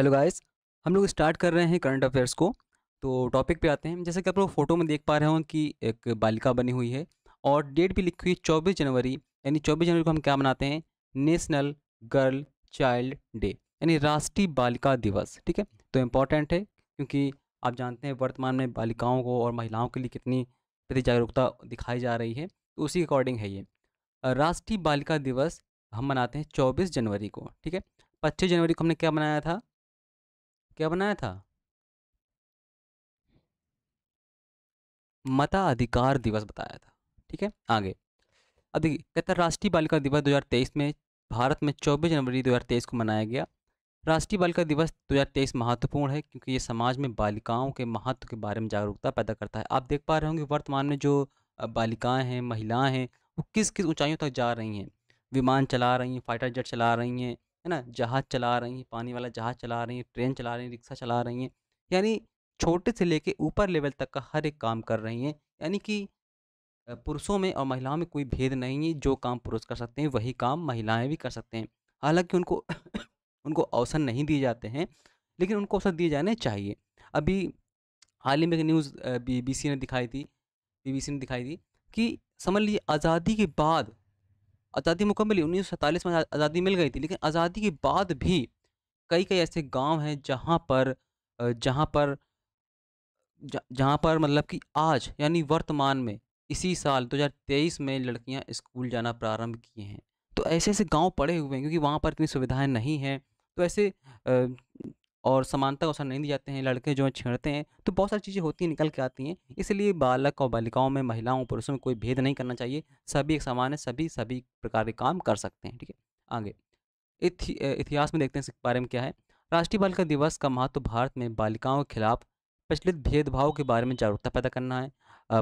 hello guys हम लोग start कर रहे हैं करंट अफेयर्स को तो टॉपिक पे आते हैं जैसे कि आप लोग फोटो में देख पा रहे हो कि एक बालिका बनी हुई है और डेट भी लिखी हुई है चौबीस जनवरी यानी चौबीस जनवरी को हम क्या मनाते हैं नेशनल गर्ल चाइल्ड डे यानी राष्ट्रीय बालिका दिवस ठीक है तो इम्पॉर्टेंट है क्योंकि आप जानते हैं वर्तमान में बालिकाओं को और महिलाओं के लिए कितनी प्रति जागरूकता दिखाई जा रही है तो उसी अकॉर्डिंग है ये राष्ट्रीय बालिका दिवस हम मनाते हैं चौबीस जनवरी को ठीक है पच्चीस जनवरी को हमने क्या मनाया था क्या बनाया था मताधिकार दिवस बताया था ठीक है आगे अब देखिए कहता राष्ट्रीय बालिका दिवस 2023 में भारत में 24 जनवरी 2023 को मनाया गया राष्ट्रीय बालिका दिवस 2023 महत्वपूर्ण है क्योंकि ये समाज में बालिकाओं के महत्व के बारे में जागरूकता पैदा करता है आप देख पा रहे होंगे वर्तमान में जो बालिकाएं हैं महिलाएं हैं वो किस किस ऊंचाइयों तक जा रही हैं विमान चला रही हैं फाइटर जेट चला रही हैं है ना जहाज़ चला रही हैं पानी वाला जहाज़ चला रही हैं ट्रेन चला रही हैं रिक्शा चला रही हैं यानी छोटे से लेके ऊपर लेवल तक का हर एक काम कर रही हैं यानी कि पुरुषों में और महिलाओं में कोई भेद नहीं है जो काम पुरुष कर सकते हैं वही काम महिलाएं भी कर सकते हैं हालांकि उनको उनको अवसर नहीं दिए जाते हैं लेकिन उनको अवसर दिए जाने चाहिए अभी हाल ही में एक न्यूज़ बी ने दिखाई थी बी ने दिखाई थी कि समझ लीजिए आज़ादी के बाद आज़ादी मुकम्मली उन्नीस में आज़ादी मिल गई थी लेकिन आज़ादी के बाद भी कई कई ऐसे गांव हैं जहां पर जहां पर जहां पर मतलब कि आज यानी वर्तमान में इसी साल 2023 में लड़कियां स्कूल जाना प्रारंभ किए हैं तो ऐसे ऐसे गांव पड़े हुए हैं क्योंकि वहां पर इतनी सुविधाएं नहीं हैं तो ऐसे और समानता का अवसर नहीं दिए जाते हैं लड़के जो हैं छेड़ते हैं तो बहुत सारी चीज़ें होती हैं निकल के आती हैं इसलिए बालक और बालिकाओं में महिलाओं पुरुषों में कोई भेद नहीं करना चाहिए सभी एक समान है सभी सभी प्रकार के काम कर सकते हैं ठीक है आगे इति, इतिहास में देखते हैं इसके बारे में क्या है राष्ट्रीय बालिका दिवस का महत्व भारत में बालिकाओं के खिलाफ प्रचलित भेदभाव के बारे में जागरूकता पैदा करना है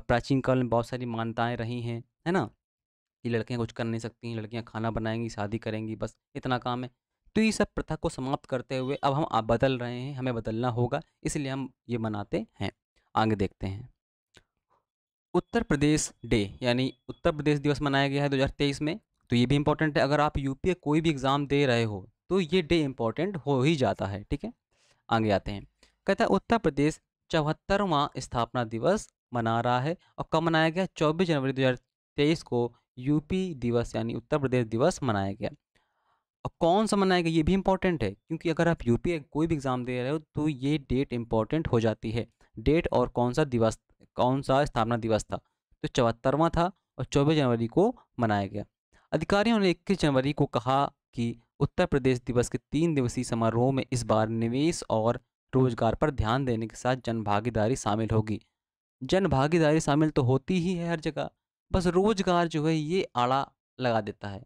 प्राचीन काल में बहुत सारी मान्यताएँ रही हैं है ना कि लड़कियाँ कुछ कर नहीं सकती हैं लड़कियाँ खाना बनाएंगी शादी करेंगी बस इतना काम है तो ये सब प्रथा को समाप्त करते हुए अब हम बदल रहे हैं हमें बदलना होगा इसलिए हम ये मनाते हैं आगे देखते हैं उत्तर प्रदेश डे यानी उत्तर प्रदेश दिवस मनाया गया है 2023 में तो ये भी इम्पोर्टेंट है अगर आप यूपीए कोई भी एग्ज़ाम दे रहे हो तो ये डे इम्पोर्टेंट हो ही जाता है ठीक है आगे आते हैं कहता है उत्तर प्रदेश चौहत्तरवां स्थापना दिवस मना रहा है और कब मनाया गया 24 जनवरी 2023 को यूपी दिवस यानी उत्तर प्रदेश दिवस मनाया गया और कौन सा मनाएगा ये भी इम्पॉर्टेंट है क्योंकि अगर आप यूपीए कोई भी एग्ज़ाम दे रहे हो तो ये डेट इम्पॉर्टेंट हो जाती है डेट और कौन सा दिवस कौन सा स्थापना दिवस था तो चौहत्तरवां था और चौबीस जनवरी को मनाया गया अधिकारियों ने इक्कीस जनवरी को कहा कि उत्तर प्रदेश दिवस के तीन दिवसीय समारोह में इस बार निवेश और रोजगार पर ध्यान देने के साथ जन भागीदारी शामिल होगी जन भागीदारी शामिल तो होती ही है हर जगह बस रोजगार जो है ये आड़ा लगा देता है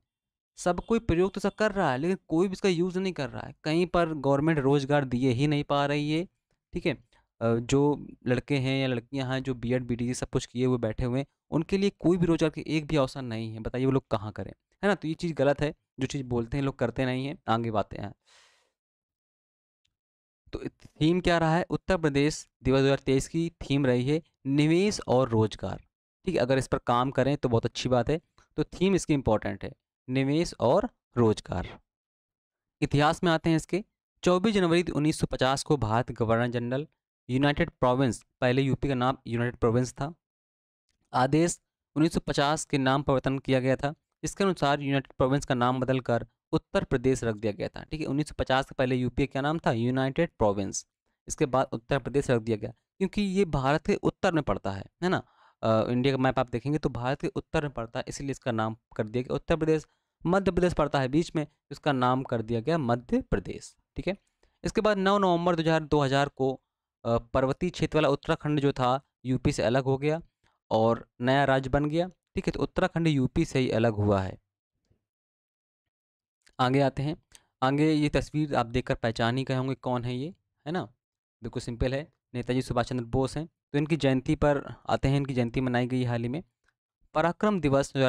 सब कोई प्रयोग तो सब कर रहा है लेकिन कोई भी इसका यूज़ नहीं कर रहा है कहीं पर गवर्नमेंट रोज़गार दिए ही नहीं पा रही है ठीक है जो लड़के हैं या लड़कियां हैं जो बी एड बी सब कुछ किए हुए बैठे हुए हैं उनके लिए कोई भी रोज़गार के एक भी अवसर नहीं है बताइए वो लोग कहाँ करें है ना तो ये चीज़ गलत है जो चीज़ बोलते हैं लोग करते नहीं हैं आगे बातें हैं तो थीम क्या रहा है उत्तर प्रदेश दिवस दो हज़ार तेईस की थीम रही है निवेश और रोजगार ठीक है अगर इस पर काम करें तो बहुत अच्छी बात है तो थीम इसकी इंपॉर्टेंट है निवेश और रोजगार इतिहास में आते हैं इसके 24 जनवरी 1950 को Bharat governor general United Province पहले यूपी का नाम यूनाइटेड प्रोविंस था आदेश 1950 के नाम परिवर्तन किया गया था इसके अनुसार यूनाइटेड प्रोविंस का नाम बदलकर उत्तर प्रदेश रख दिया गया था ठीक है 1950 के पहले यूपी का नाम था यूनाइटेड प्रोविंस इसके बाद उत्तर प्रदेश रख दिया गया क्योंकि ये भारत के उत्तर में पड़ता है है ना इंडिया का मैप आप देखेंगे तो भारत के उत्तर में पड़ता है इसलिए इसका नाम कर दिया गया उत्तर प्रदेश मध्य प्रदेश पड़ता है बीच में इसका नाम कर दिया गया मध्य प्रदेश ठीक है इसके बाद 9 नवंबर 2000 को पर्वतीय क्षेत्र वाला उत्तराखंड जो था यूपी से अलग हो गया और नया राज्य बन गया ठीक है तो उत्तराखंड यूपी से ही अलग हुआ है आगे आते हैं आगे ये तस्वीर आप देखकर पहचान ही गए होंगे कौन है ये है ना बिल्कुल सिंपल है नेताजी सुभाष चंद्र बोस हैं तो इनकी जयंती पर आते हैं इनकी जयंती मनाई गई हाल ही में पराक्रम दिवस दो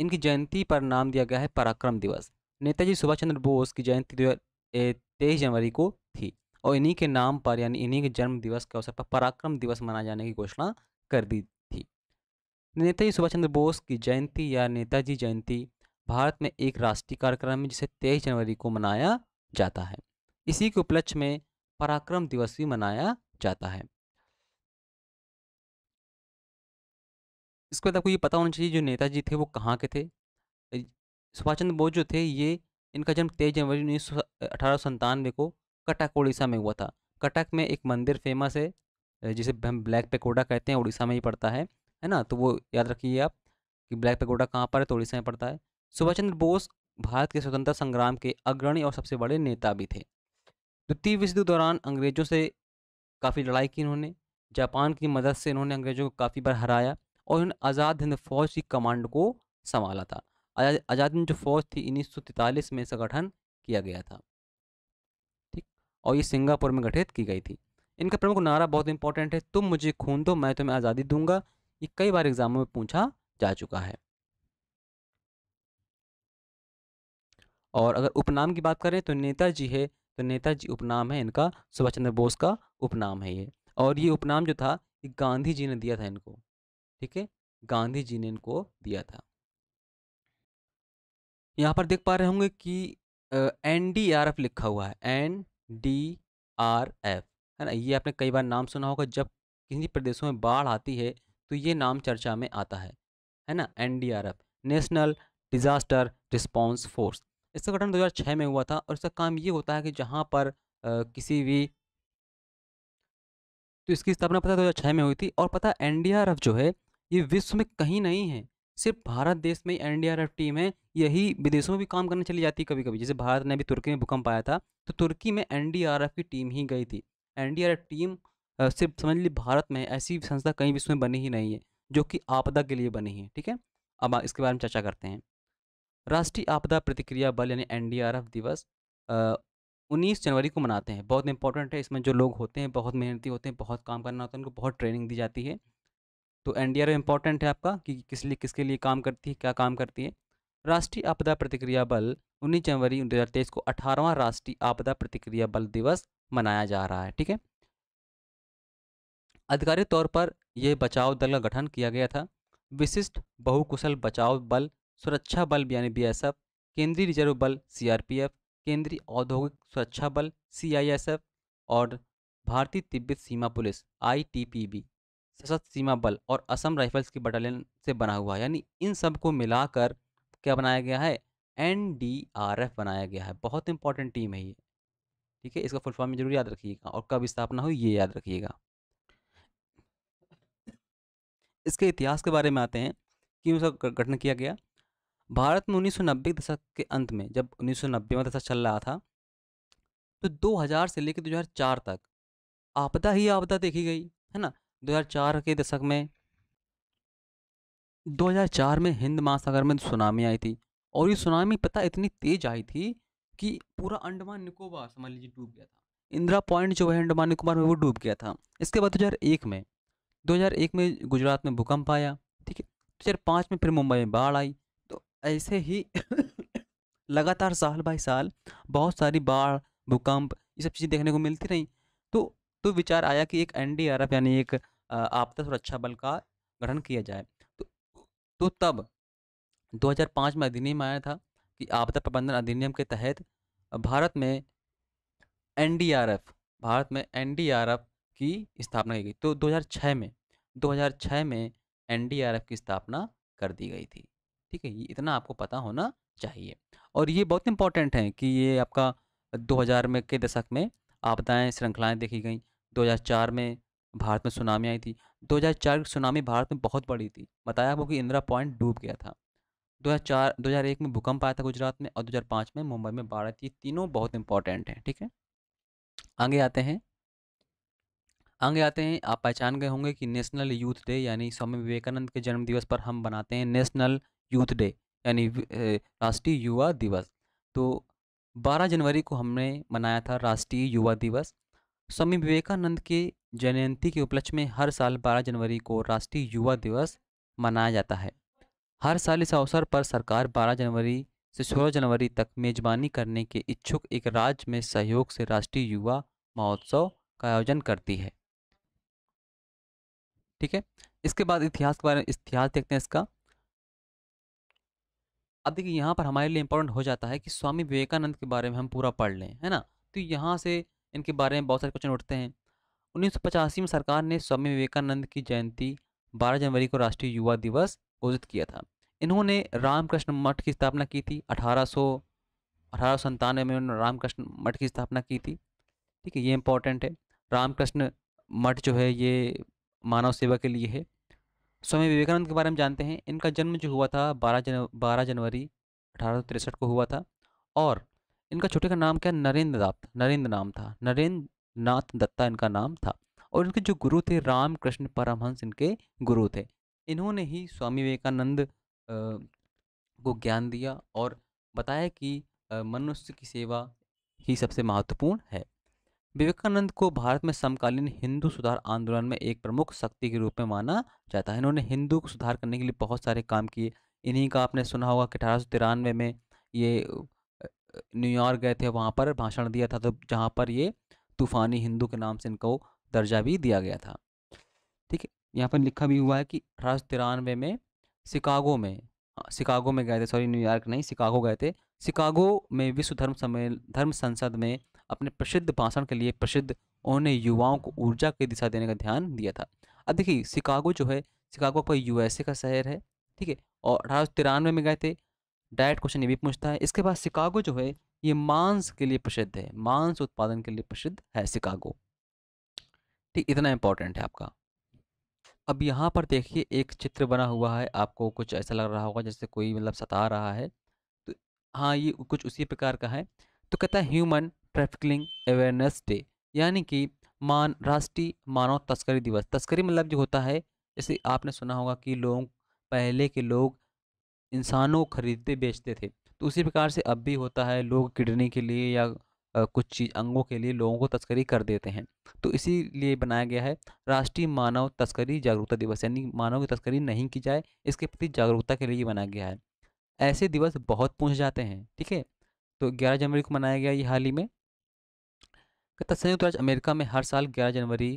इनकी जयंती पर नाम दिया गया है पराक्रम दिवस नेताजी सुभाष चंद्र बोस की जयंती दो तेईस जनवरी को थी और इन्हीं के नाम पर यानी इन्हीं के जन्म दिवस के अवसर पर पराक्रम दिवस मनाए जाने की घोषणा कर दी थी नेताजी सुभाष चंद्र बोस की जयंती या नेताजी जयंती भारत में एक राष्ट्रीय कार्यक्रम है जिसे तेईस जनवरी को मनाया जाता है इसी के उपलक्ष्य में पराक्रम दिवस भी मनाया जाता है इसके बाद आपको ये पता होना चाहिए जो नेताजी थे वो कहाँ के थे सुभाष चंद्र बोस जो थे ये इनका जन्म तेईस जनवरी उन्नीस सौ को कटक उड़ीसा में हुआ था कटक में एक मंदिर फेमस है जिसे हम ब्लैक पेकोडा कहते हैं उड़ीसा में ही पड़ता है है ना तो वो याद रखिए आप कि ब्लैक पेकोडा कहाँ पर है तो उड़ीसा में पड़ता है सुभाष चंद्र बोस भारत के स्वतंत्रता संग्राम के अग्रणी और सबसे बड़े नेता भी थे द्वितीय विश्व युद्ध दौरान अंग्रेजों से काफ़ी लड़ाई की इन्होंने जापान की मदद से इन्होंने अंग्रेजों को काफ़ी बार हराया और इन्होंने आज़ाद हिंद फौज की कमांड को संभाला था आज़ाद हिंद जो फौज थी उन्नीस में इसका गठन किया गया था ठीक और ये सिंगापुर में गठित की गई थी इनका प्रमुख नारा बहुत इंपॉर्टेंट है तुम मुझे खून दो मैं तुम्हें आज़ादी दूंगा ये कई बार एग्जामों में पूछा जा चुका है और अगर उपनाम की बात करें तो नेताजी है तो नेताजी उपनाम है इनका सुभाष चंद्र बोस का उपनाम है ये और ये उपनाम जो था ये गांधी जी ने दिया था इनको ठीक है गांधी जी ने इनको दिया था यहाँ पर देख पा रहे होंगे कि एन डी आर एफ लिखा हुआ है एन डी आर एफ है ना ये आपने कई बार नाम सुना होगा जब किसी प्रदेशों में बाढ़ आती है तो ये नाम चर्चा में आता है है ना N D R F national disaster response force इसका गठन 2006 में हुआ था और इसका काम ये होता है कि जहाँ पर आ, किसी भी तो इसकी स्थापना पता छः में हुई थी और पता एन डी आर एफ जो है ये विश्व में कहीं नहीं है सिर्फ भारत देश में एन टीम है यही विदेशों में भी काम करने चली जाती है कभी कभी जैसे भारत ने अभी तुर्की में भूकंप आया था तो तुर्की में एन की टीम ही गई थी एन टीम सिर्फ समझ ली भारत में ऐसी संस्था कहीं विश्व में बनी ही नहीं है जो कि आपदा के लिए बनी है ठीक है अब इसके बारे में चर्चा करते हैं राष्ट्रीय आपदा प्रतिक्रिया बल यानी एन दिवस उन्नीस जनवरी को मनाते हैं बहुत इंपॉर्टेंट है इसमें जो लोग होते हैं बहुत मेहनती होते हैं बहुत काम करना होता है उनको बहुत ट्रेनिंग दी जाती है तो एन इंपॉर्टेंट है आपका कि किस लिए किसके लिए काम करती है क्या काम करती है राष्ट्रीय आपदा प्रतिक्रिया बल 19 जनवरी 2023 को 18वां राष्ट्रीय आपदा प्रतिक्रिया बल दिवस मनाया जा रहा है ठीक है आधिकारिक तौर पर यह बचाव दल का गठन किया गया था विशिष्ट बहुकुशल बचाव बल सुरक्षा बल यानी एफ केंद्रीय रिजर्व बल एफ केंद्रीय औद्योगिक सुरक्षा बल एफ और भारतीय तिब्बत सीमा पुलिस बी सशस्त्र सीमा बल और असम राइफल्स की बटालियन से बना हुआ है यानी इन सब को मिलाकर क्या बनाया गया है एन बनाया गया है बहुत इंपॉर्टेंट टीम है ये ठीक है इसका फुल फॉर्म जरूर याद रखिएगा और कब स्थापना हुई ये याद रखिएगा इसके इतिहास के बारे में आते हैं कि उसका गठन किया गया भारत में उन्नीस के दशक के अंत में जब उन्नीस में दशक चल रहा था तो 2000 से लेकर 2004 तक आपदा ही आपदा देखी गई है ना 2004 के दशक में 2004 में हिंद महासागर में सुनामी आई थी और ये सुनामी पता इतनी तेज आई थी कि पूरा अंडमान निकोबार समझ लीजिए डूब गया था इंदिरा पॉइंट जो है अंडमान निकोबार में वो डूब गया था इसके बाद 2001 में 2001 में गुजरात में भूकंप आया ठीक है दो हज़ार पाँच में फिर मुंबई में बाढ़ आई तो ऐसे ही लगातार साल बाई साल बहुत सारी बाढ़ भूकंप ये सब चीज़ें देखने को मिलती रहीं तो तो विचार आया कि एक एन यानी एक आपदा सुरक्षा बल का गठन किया जाए तो, तो तब 2005 में अधिनियम आया था कि आपदा प्रबंधन अधिनियम के तहत भारत में एनडीआरएफ भारत में एनडीआरएफ की स्थापना की गई तो 2006 में 2006 में एनडीआरएफ की स्थापना कर दी गई थी ठीक है ये इतना आपको पता होना चाहिए और ये बहुत इंपॉर्टेंट है कि ये आपका 2000 में के दशक में आपदाएं श्रृंखलाएं देखी गई 2004 में भारत में सुनामी आई थी 2004 की सुनामी भारत में बहुत बड़ी थी बताया वो कि इंदिरा पॉइंट डूब गया था 2004 2001 में भूकंप आया था गुजरात में और 2005 में मुंबई में बाढ़ आई थी तीनों बहुत इंपॉर्टेंट हैं ठीक है आगे आते हैं आगे आते हैं आप पहचान गए होंगे कि नेशनल यूथ डे यानी स्वामी विवेकानंद के जन्म दिवस पर हम बनाते हैं नेशनल यूथ डे यानी राष्ट्रीय युवा दिवस तो 12 जनवरी को हमने मनाया था राष्ट्रीय युवा दिवस स्वामी विवेकानंद के जयंती के उपलक्ष्य में हर साल 12 जनवरी को राष्ट्रीय युवा दिवस मनाया जाता है हर साल इस अवसर पर सरकार 12 जनवरी से 16 जनवरी तक मेजबानी करने के इच्छुक एक राज्य में सहयोग से राष्ट्रीय युवा महोत्सव का आयोजन करती है ठीक है इसके बाद इतिहास के बारे में इतिहास देखते हैं इसका अब देखिए यहाँ पर हमारे लिए इम्पोर्टेंट हो जाता है कि स्वामी विवेकानंद के बारे में हम पूरा पढ़ लें है ना तो यहाँ से इनके बारे में बहुत सारे क्वेश्चन उठते हैं उन्नीस में सरकार ने स्वामी विवेकानंद की जयंती 12 जनवरी को राष्ट्रीय युवा दिवस घोषित किया था इन्होंने रामकृष्ण मठ की स्थापना की थी अठारह सौ अठारह में उन्होंने रामकृष्ण मठ की स्थापना की थी ठीक है ये इंपॉर्टेंट है रामकृष्ण मठ जो है ये मानव सेवा के लिए है स्वामी विवेकानंद के बारे में जानते हैं इनका जन्म जो हुआ था बारह जन बारह जनवरी अठारह को हुआ था और इनका छोटे का नाम क्या नरेंद्र दत्त नरेंद्र नाम था नरेंद्र नाथ दत्ता इनका नाम था और इनके जो गुरु थे रामकृष्ण परमहंस इनके गुरु थे इन्होंने ही स्वामी विवेकानंद को ज्ञान दिया और बताया कि मनुष्य की सेवा ही सबसे महत्वपूर्ण है विवेकानंद को भारत में समकालीन हिंदू सुधार आंदोलन में एक प्रमुख शक्ति के रूप में माना जाता है इन्होंने हिंदू को सुधार करने के लिए बहुत सारे काम किए इन्हीं का आपने सुना होगा कि अठारह में ये न्यूयॉर्क गए थे वहाँ पर भाषण दिया था तो जहाँ पर ये तूफ़ानी हिंदू के नाम से इनको दर्जा भी दिया गया था ठीक है यहाँ पर लिखा भी हुआ है कि अठारह सौ तिरानवे में शिकागो में हाँ, शिकागो में गए थे सॉरी न्यूयॉर्क नहीं शिकागो गए थे शिकागो में विश्व धर्म सम्मेलन धर्म संसद में अपने प्रसिद्ध भाषण के लिए प्रसिद्ध उन्होंने युवाओं को ऊर्जा की दिशा देने का ध्यान दिया था अब देखिए शिकागो जो है शिकागो पर यूएसए का शहर है ठीक है और अठारह में गए थे डायरेक्ट क्वेश्चन ये भी पूछता है इसके बाद शिकागो जो है ये मांस के लिए प्रसिद्ध है मांस उत्पादन के लिए प्रसिद्ध है शिकागो ठीक इतना इम्पोर्टेंट है आपका अब यहाँ पर देखिए एक चित्र बना हुआ है आपको कुछ ऐसा लग रहा होगा जैसे कोई मतलब सता रहा है तो हाँ ये कुछ उसी प्रकार का है तो कहता है ह्यूमन ट्रैफिकिंग अवेयरनेस डे यानी कि मान राष्ट्रीय मानव तस्करी दिवस तस्करी मतलब जो होता है जैसे आपने सुना होगा कि लोग पहले के लोग इंसानों खरीदते बेचते थे तो उसी प्रकार से अब भी होता है लोग किडनी के लिए या कुछ चीज़ अंगों के लिए लोगों को तस्करी कर देते हैं तो इसी लिए बनाया गया है राष्ट्रीय मानव तस्करी जागरूकता दिवस यानी मानव की तस्करी नहीं की जाए इसके प्रति जागरूकता के लिए बनाया गया है ऐसे दिवस बहुत पूछ जाते हैं ठीक है तो 11 जनवरी को मनाया गया ये हाल ही में संयुक्त राज्य अमेरिका में हर साल ग्यारह जनवरी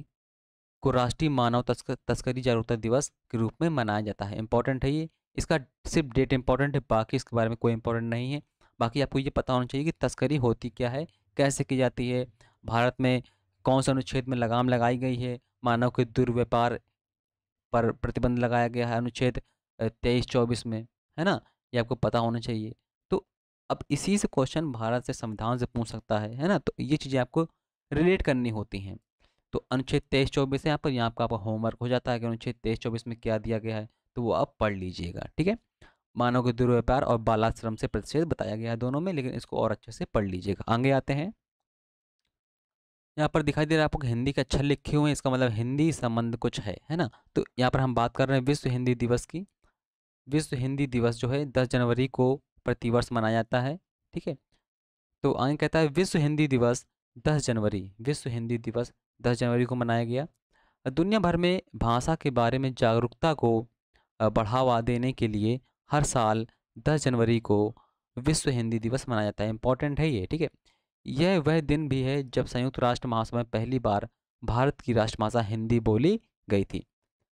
को राष्ट्रीय मानव तस्कर, तस्करी जागरूकता दिवस के रूप में मनाया जाता है इंपॉर्टेंट है ये इसका सिर्फ डेट इंपॉर्टेंट है बाकी इसके बारे में कोई इंपॉर्टेंट नहीं है बाकी आपको ये पता होना चाहिए कि तस्करी होती क्या है कैसे की जाती है भारत में कौन से अनुच्छेद में लगाम लगाई गई है मानव के दुर्व्यापार पर प्रतिबंध लगाया गया है अनुच्छेद तेईस चौबीस में है ना ये आपको पता होना चाहिए तो अब इसी से क्वेश्चन भारत से संविधान से पूछ सकता है है ना तो ये चीज़ें आपको रिलेट करनी होती हैं तो अनुच्छेद तेईस चौबीस है यहाँ पर यहाँ आपका आपका होमवर्क हो जाता है कि अनुच्छेद तेईस चौबीस में क्या दिया गया है तो वो आप पढ़ लीजिएगा ठीक है मानव के दुर्व्यापार और बालाश्रम से प्रतिषेध बताया गया है दोनों में लेकिन इसको और अच्छे से पढ़ लीजिएगा आगे आते हैं यहाँ पर दिखाई दे रहा है आपको हिंदी के अक्षर लिखे हुए हैं इसका मतलब हिंदी संबंध कुछ है है ना तो यहाँ पर हम बात कर रहे हैं विश्व हिंदी दिवस की विश्व हिंदी दिवस जो है दस जनवरी को प्रतिवर्ष मनाया जाता है ठीक है तो आगे कहता है विश्व हिंदी दिवस दस जनवरी विश्व हिंदी दिवस दस जनवरी को मनाया गया दुनिया भर में भाषा के बारे में जागरूकता को बढ़ावा देने के लिए हर साल 10 जनवरी को विश्व हिंदी दिवस मनाया जाता है इम्पॉर्टेंट है ये ठीक है यह वह दिन भी है जब संयुक्त राष्ट्र महासभा में पहली बार भारत की राष्ट्रभाषा हिंदी बोली गई थी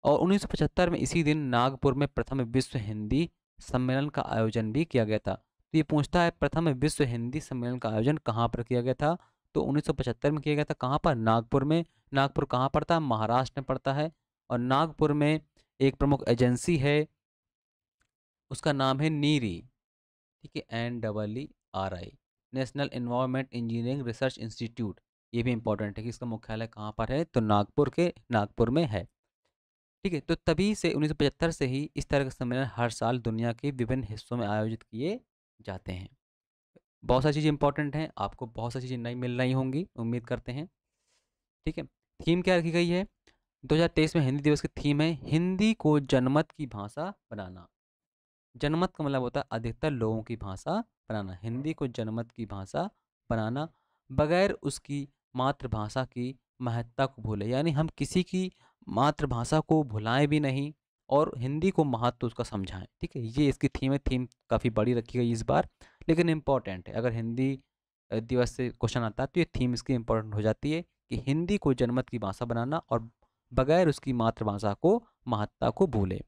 और 1975 में इसी दिन नागपुर में प्रथम विश्व हिंदी सम्मेलन का आयोजन भी किया गया था तो ये पूछता है प्रथम विश्व हिंदी सम्मेलन का आयोजन कहाँ पर किया गया था तो 1975 में किया गया था कहाँ पर नागपुर में नागपुर कहाँ पड़ता है महाराष्ट्र में पड़ता है और नागपुर में एक प्रमुख एजेंसी है उसका नाम है नीरी ठीक है N double E R I national environment engineering research institute ये भी इंपॉर्टेंट है कि इसका मुख्यालय कहाँ पर है तो नागपुर के नागपुर में है ठीक है तो तभी से उन्नीस से ही इस तरह के सम्मेलन हर साल दुनिया के विभिन्न हिस्सों में आयोजित किए जाते हैं बहुत सारी चीज़ें इंपॉर्टेंट हैं आपको बहुत सारी चीज़ें नहीं मिल रही होंगी उम्मीद करते हैं ठीक है थीम क्या रखी गई है 2023 में हिंदी दिवस की थीम है हिंदी को जनमत की भाषा बनाना जनमत का मतलब होता है अधिकतर लोगों की भाषा बनाना हिंदी को जनमत की भाषा बनाना बगैर उसकी मातृभाषा की महत्ता को भूले यानी हम किसी की मातृभाषा को भुलाएं भी नहीं और हिंदी को महत्व उसका समझाएं ठीक है ये इसकी थीम है थीम काफ़ी बड़ी रखी गई इस बार लेकिन इम्पॉर्टेंट है अगर हिंदी दिवस से क्वेश्चन आता है तो ये थीम इसकी इम्पोर्टेंट हो जाती है कि हिंदी को जनमत की भाषा बनाना और बगैर उसकी मातृभाषा को महत्ता को भूले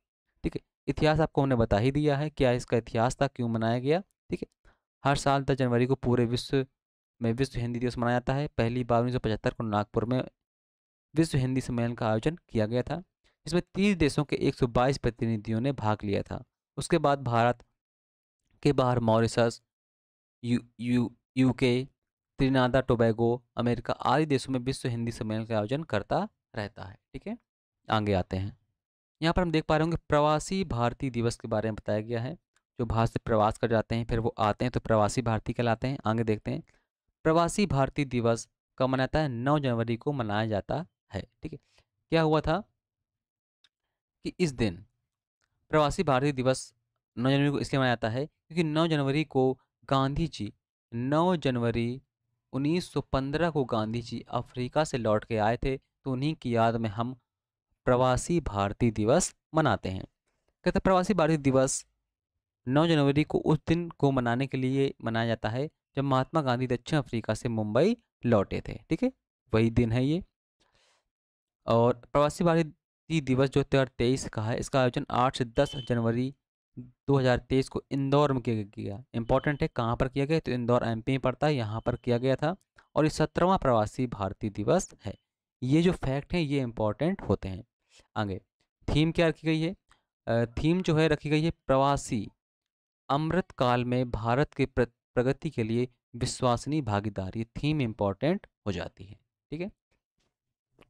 ठीक है इतिहास आपको हमने बता ही दिया है क्या इसका इतिहास था क्यों मनाया गया ठीक है हर साल दस जनवरी को पूरे विश्व में विश्व हिंदी दिवस मनाया जाता है पहली बार उन्नीस को नागपुर में विश्व हिंदी सम्मेलन का आयोजन किया गया था इसमें तीस देशों के एक प्रतिनिधियों ने भाग लिया था उसके बाद भारत के बाहर मॉरिशस यू यू यू त्रिनादा टोबैगो अमेरिका आदि देशों में विश्व हिंदी सम्मेलन का आयोजन करता रहता है ठीक है आगे आते हैं यहाँ पर हम देख पा रहे होंगे प्रवासी भारतीय दिवस के बारे में बताया गया है जो भारत से प्रवास कर जाते हैं फिर वो आते हैं तो प्रवासी भारतीय कहलाते हैं आगे देखते हैं प्रवासी भारतीय दिवस कब मनाता है नौ जनवरी को मनाया जाता है ठीक है क्या हुआ था कि इस दिन प्रवासी भारतीय दिवस नौ जनवरी को इसलिए मनाया जाता है क्योंकि नौ जनवरी को गांधी जी नौ जनवरी 1915 को गांधी जी अफ्रीका से लौट के आए थे तो उन्हीं की याद में हम प्रवासी भारतीय दिवस मनाते हैं कहते प्रवासी भारतीय दिवस 9 जनवरी को उस दिन को मनाने के लिए मनाया जाता है जब महात्मा गांधी दक्षिण अफ्रीका से मुंबई लौटे थे ठीक है वही दिन है ये और प्रवासी भारतीय दिवस जो त्यौहार तेईस का है इसका आयोजन आठ से दस जनवरी 2023 को इंदौर में किया गया इंपॉर्टेंट है कहाँ पर किया गया तो इंदौर एमपी में पड़ता है यहाँ पर किया गया था और ये सत्रहवा प्रवासी भारतीय दिवस है ये जो फैक्ट हैं ये इम्पॉर्टेंट होते हैं आगे थीम क्या रखी गई है थीम जो है रखी गई है प्रवासी अमृत काल में भारत के प्रगति के लिए विश्वसनीय भागीदार ये थीम इम्पॉर्टेंट हो जाती है ठीक है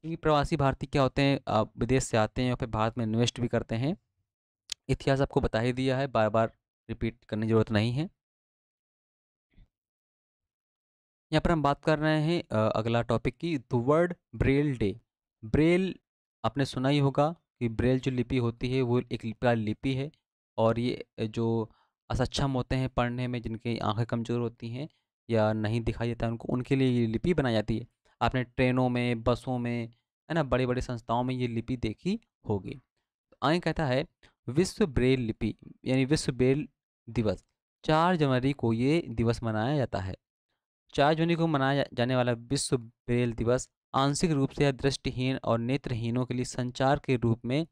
क्योंकि प्रवासी भारतीय क्या होते हैं विदेश से आते हैं या फिर भारत में इन्वेस्ट भी करते हैं इतिहास आपको बता ही दिया है बार बार रिपीट करने की ज़रूरत नहीं है यहाँ पर हम बात कर रहे हैं अगला टॉपिक की the world Braille day Braille आपने सुना ही होगा कि ब्रेल जो लिपि होती है वो एक लिपि है और ये जो असक्षम होते हैं पढ़ने में जिनकी आंखें कमज़ोर होती हैं या नहीं दिखाई देता उनको उनके लिए ये लिपि बनाई जाती है आपने ट्रेनों में बसों में है ना बड़े बड़े संस्थाओं में ये लिपि देखी होगी तो आए कहता है विश्व ब्रेल लिपि यानी विश्व ब्रेल दिवस चार जनवरी को ये दिवस मनाया जाता है चार जून को मनाया जाने वाला विश्व ब्रेल दिवस आंशिक रूप से दृष्टिहीन और नेत्रहीनों के लिए संचार के रूप में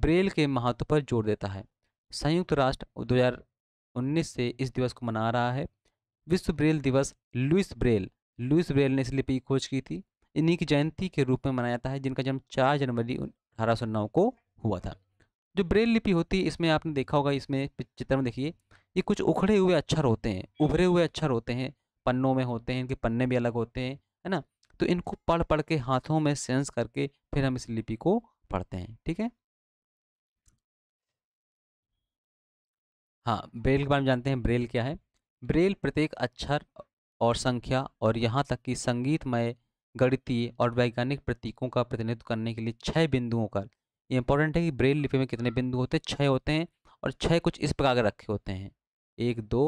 ब्रेल के महत्व पर जोर देता है संयुक्त राष्ट्र 2019 से इस दिवस को मना रहा है विश्व ब्रेल दिवस लुइस ब्रेल लुइस ब्रेल ने लिपि की खोज की थी इन्हीं की जयंती के रूप में मनाया जाता है जिनका जन्म चार जनवरी अठारह को हुआ था जो ब्रेल लिपि होती है इसमें आपने देखा होगा इसमें चित्र में देखिए ये कुछ उखड़े हुए अक्षर होते हैं उभरे हुए अक्षर होते हैं पन्नों में होते हैं इनके पन्ने भी अलग होते हैं है ना तो इनको पढ़ पढ़ के हाथों में सेंस करके फिर हम इस लिपि को पढ़ते हैं ठीक है हाँ ब्रेल के बारे में जानते हैं ब्रेल क्या है ब्रेल प्रत्येक अक्षर और संख्या और यहाँ तक कि संगीतमय गणितीय और वैज्ञानिक प्रतीकों का प्रतिनिधित्व करने के लिए छः बिंदुओं का ये इंपॉर्टेंट है कि ब्रेल लिपि में कितने बिंदु होते हैं छः होते हैं और छः कुछ इस प्रकार के रखे होते हैं एक दो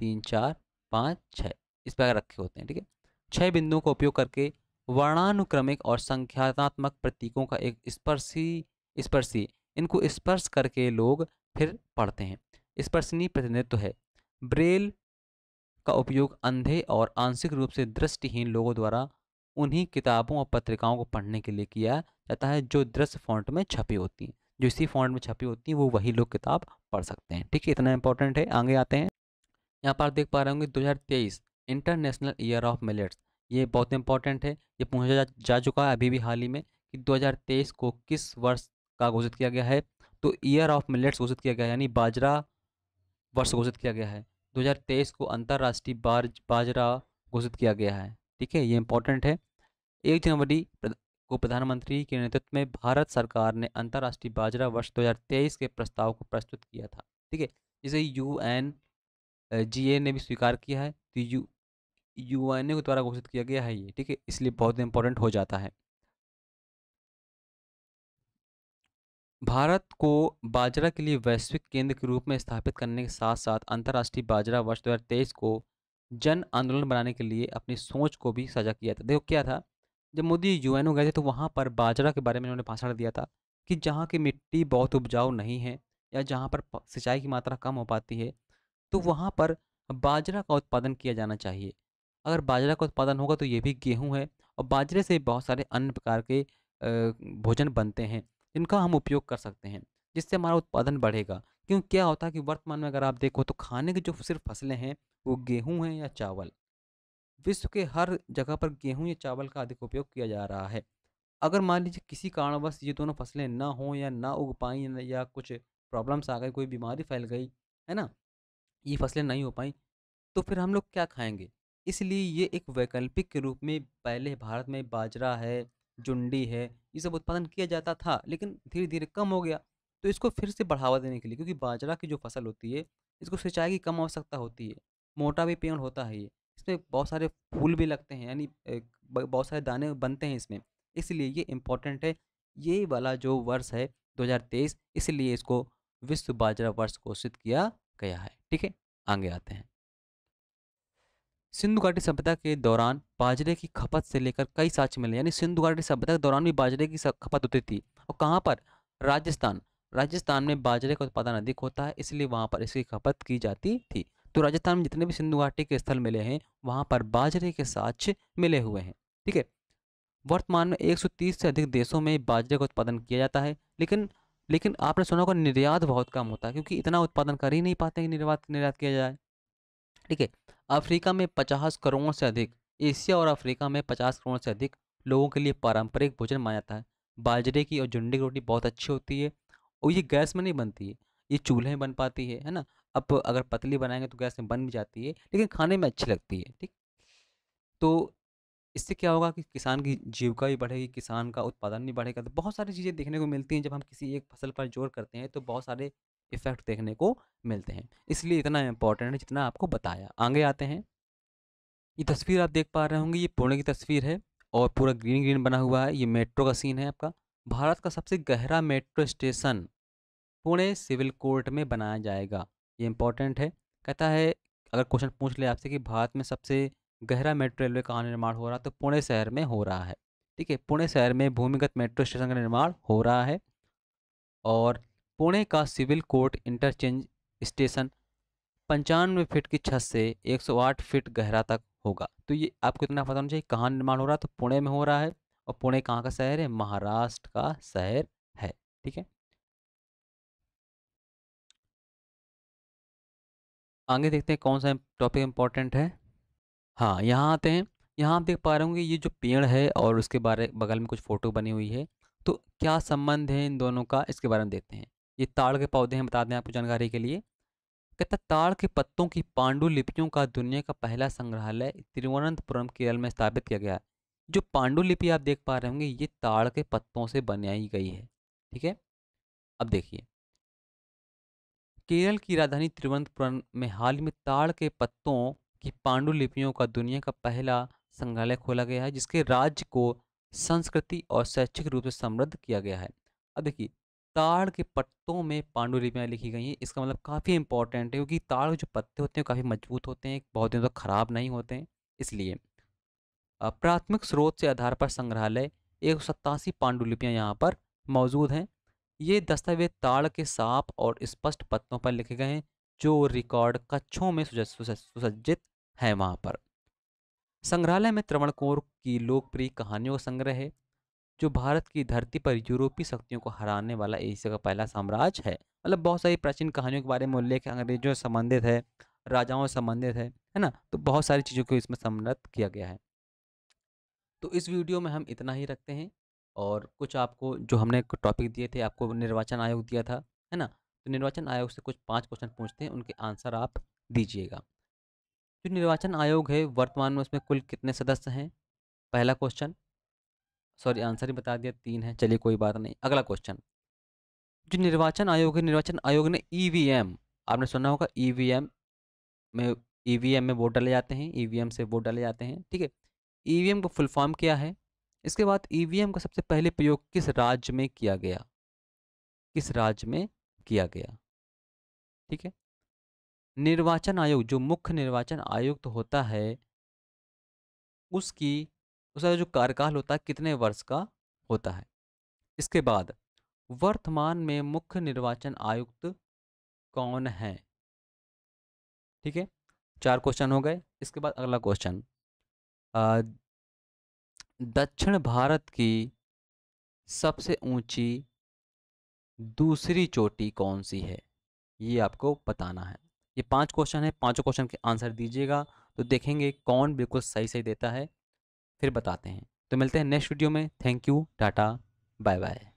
तीन चार पाँच छः इस पर रखे होते हैं ठीक है छह बिंदुओं का उपयोग करके वर्णानुक्रमिक और संख्यात्मक प्रतीकों का एक स्पर्शी स्पर्शी इनको स्पर्श करके लोग फिर पढ़ते हैं स्पर्शनीय प्रतिनिधित्व है ब्रेल का उपयोग अंधे और आंशिक रूप से दृष्टिहीन लोगों द्वारा उन्हीं किताबों और पत्रिकाओं को पढ़ने के लिए किया जाता है जो दृश्य फॉन्ट में छपी होती हैं जो इसी फॉन्ट में छपी होती हैं वो वही लोग किताब पढ़ सकते हैं ठीक है इतना इंपॉर्टेंट है आगे आते हैं यहाँ पर देख पा रहे होंगे दो हज़ार तेईस इंटरनेशनल ईयर ऑफ मिलेट्स ये बहुत इंपॉर्टेंट है ये पूछा जा, जा चुका है अभी भी हाल ही में कि 2023 को किस वर्ष का घोषित किया गया है तो ईयर ऑफ मिलेट्स घोषित किया गया यानी बाजरा वर्ष घोषित किया गया है 2023 को अंतर्राष्ट्रीय बाज बाजरा घोषित किया गया है ठीक है ये इंपॉर्टेंट है एक जनवरी को प्रधानमंत्री के नेतृत्व में भारत सरकार ने अंतर्राष्ट्रीय बाजरा वर्ष दो के प्रस्ताव को प्रस्तुत किया था ठीक है जिसे यू एन जी ए ने भी स्वीकार किया है तो यू यूएनए के द्वारा घोषित किया गया है ये ठीक है इसलिए बहुत इंपॉर्टेंट हो जाता है भारत को बाजरा के लिए वैश्विक केंद्र के रूप में स्थापित करने के साथ साथ अंतर्राष्ट्रीय बाजरा वर्ष दो को जन आंदोलन बनाने के लिए अपनी सोच को भी साझा किया था देखो क्या था जब मोदी यूएनओ गए थे तो वहाँ पर बाजरा के बारे में उन्होंने भाषण दिया था कि जहाँ की मिट्टी बहुत उपजाऊ नहीं है या जहाँ पर सिंचाई की मात्रा कम हो पाती है तो वहाँ पर बाजरा का उत्पादन किया जाना चाहिए अगर बाजरा का उत्पादन होगा तो ये भी गेहूँ है और बाजरे से बहुत सारे अन्य प्रकार के भोजन बनते हैं इनका हम उपयोग कर सकते हैं जिससे हमारा उत्पादन बढ़ेगा क्यों क्या होता है कि वर्तमान में अगर आप देखो तो खाने की जो सिर्फ फसलें हैं वो गेहूँ हैं या चावल विश्व के हर जगह पर गेहूँ या चावल का अधिक उपयोग किया जा रहा है अगर मान लीजिए किसी कारणवश ये दोनों फसलें ना हों या ना उग पाई या कुछ प्रॉब्लम्स आ गए कोई बीमारी फैल गई है ना ये फसलें नहीं हो पाई तो फिर हम लोग क्या खाएंगे इसलिए ये एक वैकल्पिक के रूप में पहले भारत में बाजरा है जुंडी है ये सब उत्पादन किया जाता था लेकिन धीरे धीरे कम हो गया तो इसको फिर से बढ़ावा देने के लिए क्योंकि बाजरा की जो फसल होती है इसको सिंचाई की कम आवश्यकता होती है मोटा भी पेड़ होता है ये इसमें बहुत सारे फूल भी लगते हैं यानी बहुत सारे दाने बनते हैं इसमें इसलिए ये इम्पोर्टेंट है ये वाला जो वर्ष है 2023 इसलिए इसको विश्व बाजरा वर्ष घोषित किया गया है ठीक है आगे आते हैं सिंधु घाटी सभ्यता के दौरान बाजरे की खपत से लेकर कई साक्ष्य मिले यानी सिंधु घाटी सभ्यता के दौरान भी बाजरे की खपत होती थी और कहाँ पर राजस्थान राजस्थान में बाजरे का उत्पादन अधिक होता है इसलिए वहाँ पर इसकी खपत की जाती थी तो राजस्थान में जितने भी सिंधु घाटी के स्थल मिले हैं वहाँ पर बाजरे के साक्ष्य मिले हुए हैं ठीक है वर्तमान में 130 से अधिक देशों में बाजरे का उत्पादन किया जाता है लेकिन लेकिन आपने सुना होगा निर्यात बहुत कम होता है क्योंकि इतना उत्पादन कर ही नहीं पाते कि निर्यात निर्यात किया जाए ठीक है अफ्रीका में पचास करोड़ से अधिक एशिया और अफ्रीका में पचास करोड़ से अधिक लोगों के लिए पारंपरिक भोजन माना जाता है बाजरे की और झुंडी की रोटी बहुत अच्छी होती है और ये गैस में नहीं बनती है ये चूल्हे में बन पाती है है ना अब अगर पतली बनाएंगे तो गैस में बन भी जाती है लेकिन खाने में अच्छी लगती है ठीक तो इससे क्या होगा कि किसान की जीविका भी बढ़ेगी किसान का उत्पादन भी बढ़ेगा तो बहुत सारी चीज़ें देखने को मिलती हैं जब हम किसी एक फसल पर जोर करते हैं तो बहुत सारे इफेक्ट देखने को मिलते हैं इसलिए इतना इम्पोर्टेंट है जितना आपको बताया आगे आते हैं ये तस्वीर आप देख पा रहे होंगे ये पुणे की तस्वीर है और पूरा ग्रीन ग्रीन बना हुआ है ये मेट्रो का सीन है आपका भारत का सबसे गहरा metro station Pune civil court में बनाया जाएगा ये इम्पोर्टेंट है कहता है अगर क्वेश्चन पूछ ले आपसे कि भारत में सबसे गहरा मेट्रो रेलवे कहाँ निर्माण हो रहा है तो पुणे शहर में हो रहा है ठीक है पुणे शहर में भूमिगत मेट्रो स्टेशन का निर्माण हो रहा है और पुणे का सिविल कोर्ट इंटरचेंज स्टेशन पंचानवे फीट की छत से 108 फीट गहरा तक होगा तो ये आपको इतना पता होना चाहिए कहाँ निर्माण हो रहा है तो पुणे में हो रहा है और पुणे कहाँ का शहर है महाराष्ट्र का शहर है ठीक है आगे देखते हैं कौन सा टॉपिक इम्पोर्टेंट है हाँ यहाँ आते हैं यहाँ आप देख पा रहे होंगे ये जो पेड़ है और उसके बारे बगल में कुछ फ़ोटो बनी हुई है तो क्या संबंध है इन दोनों का इसके बारे में देखते हैं ये ताड़ के पौधे हैं बता दें आपको जानकारी के लिए कहता ताड़ के पत्तों की पांडुलिपियों का दुनिया का पहला संग्रहालय तिरुवनंतपुरम केरल में स्थापित किया गया है जो पांडुलिपि आप देख पा रहे होंगे ये ताड़ के पत्तों से बनाई गई है ठीक है अब देखिए केरल की राजधानी तिरुवनंतपुरम में हाल में ताड़ के पत्तों की पांडुलिपियों का दुनिया का पहला संग्रहालय खोला गया है जिसके राज्य को संस्कृति और शैक्षिक रूप से समृद्ध किया गया है अब देखिए ताड़ के पत्तों में पांडुलिपियाँ लिखी गई हैं इसका मतलब काफ़ी इंपॉर्टेंट है क्योंकि ताड़ के जो पत्ते होते हैं काफ़ी मजबूत होते हैं बहुत दिनों तक तो खराब नहीं होते हैं इसलिए प्राथमिक स्रोत से आधार पर संग्रहालय एक सौ पांडुलिपियाँ यहाँ पर मौजूद हैं ये दस्तावेज ताड़ के साफ और स्पष्ट पत्तों पर लिखे गए हैं जो रिकॉर्ड कच्छों में सुसज्जित हैं वहाँ पर संग्रहालय में त्रवणकोर की लोकप्रिय कहानियों का संग्रह है जो भारत की धरती पर यूरोपीय शक्तियों को हराने वाला एशिया का पहला साम्राज्य है मतलब बहुत सारी प्राचीन कहानियों के बारे में उल्लेख अंग्रेजों से संबंधित है राजाओं से संबंधित है है ना तो बहुत सारी चीज़ों को इसमें सम्मिलित किया गया है तो इस वीडियो में हम इतना ही रखते हैं और कुछ आपको जो हमने टॉपिक दिए थे आपको निर्वाचन आयोग दिया था है ना तो निर्वाचन आयोग से कुछ पाँच क्वेश्चन पूछते हैं उनके आंसर आप दीजिएगा जो निर्वाचन आयोग है वर्तमान में उसमें कुल कितने सदस्य हैं पहला क्वेश्चन सॉरी आंसर ही बता दिया तीन है चलिए कोई बात नहीं अगला क्वेश्चन जो निर्वाचन आयोग है निर्वाचन आयोग ने ई आपने सुना होगा ई में ई में वोट डाले जाते हैं ई से वोट डाले जाते हैं ठीक है ई का फुल फॉर्म क्या है इसके बाद ई का सबसे पहले प्रयोग किस राज्य में किया गया किस राज्य में किया गया ठीक है निर्वाचन आयोग जो मुख्य निर्वाचन आयुक्त तो होता है उसकी उसका जो कार्यकाल होता है कितने वर्ष का होता है इसके बाद वर्तमान में मुख्य निर्वाचन आयुक्त कौन है ठीक है चार क्वेश्चन हो गए इसके बाद अगला क्वेश्चन दक्षिण भारत की सबसे ऊंची दूसरी चोटी कौन सी है ये आपको बताना है ये पांच क्वेश्चन है पांचों क्वेश्चन के आंसर दीजिएगा तो देखेंगे कौन बिल्कुल सही सही देता है फिर बताते हैं तो मिलते हैं नेक्स्ट वीडियो में thank you tata bye bye